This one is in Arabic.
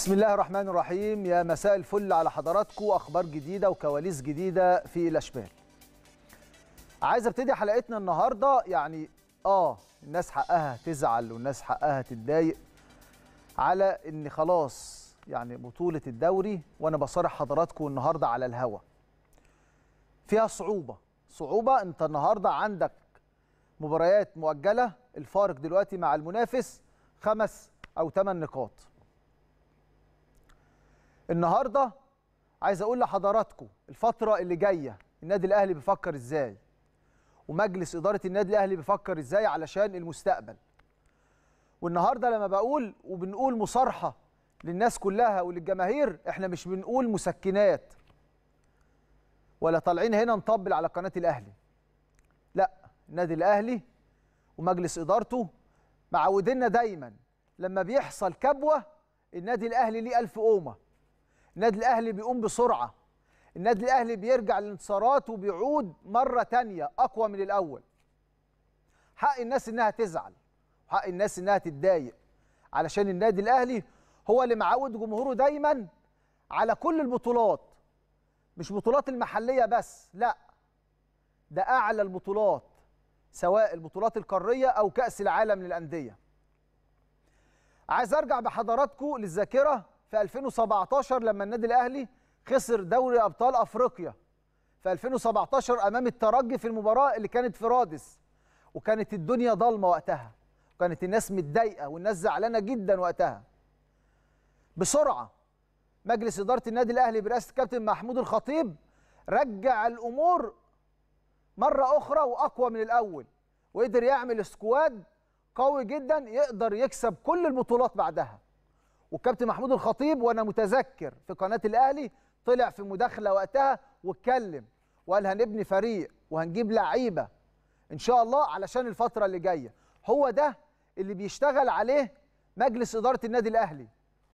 بسم الله الرحمن الرحيم يا مساء الفل على حضراتكم اخبار جديده وكواليس جديده في الاشبال عايز ابتدي حلقتنا النهارده يعني اه الناس حقها تزعل والناس حقها تتضايق على ان خلاص يعني بطوله الدوري وانا بصارح حضراتكم النهارده على الهوى فيها صعوبه صعوبه انت النهارده عندك مباريات مؤجله الفارق دلوقتي مع المنافس خمس او ثمان نقاط النهارده عايز اقول لحضراتكم الفتره اللي جايه النادي الاهلي بيفكر ازاي ومجلس اداره النادي الاهلي بيفكر ازاي علشان المستقبل والنهارده لما بقول وبنقول مصارحه للناس كلها وللجماهير احنا مش بنقول مسكنات ولا طالعين هنا نطبل على قناه الاهلي لا النادي الاهلي ومجلس ادارته معودنا دايما لما بيحصل كبوه النادي الاهلي ليه الف قومه النادي الاهلي بيقوم بسرعه النادي الاهلي بيرجع للانتصارات وبيعود مره تانية اقوى من الاول حق الناس انها تزعل وحق الناس انها تتضايق علشان النادي الاهلي هو اللي معود جمهوره دايما على كل البطولات مش بطولات المحليه بس لا ده اعلى البطولات سواء البطولات القاريه او كاس العالم للانديه عايز ارجع بحضراتكم للذاكره في 2017 لما النادي الاهلي خسر دوري ابطال افريقيا في 2017 امام الترجي في المباراه اللي كانت في رادس وكانت الدنيا ضلمه وقتها وكانت الناس متضايقه والناس زعلانه جدا وقتها بسرعه مجلس اداره النادي الاهلي برئاسه الكابتن محمود الخطيب رجع الامور مره اخرى واقوى من الاول وقدر يعمل سكواد قوي جدا يقدر يكسب كل البطولات بعدها والكابتن محمود الخطيب وانا متذكر في قناه الاهلي طلع في مداخله وقتها واتكلم وقال هنبني فريق وهنجيب لعيبه ان شاء الله علشان الفتره اللي جايه هو ده اللي بيشتغل عليه مجلس اداره النادي الاهلي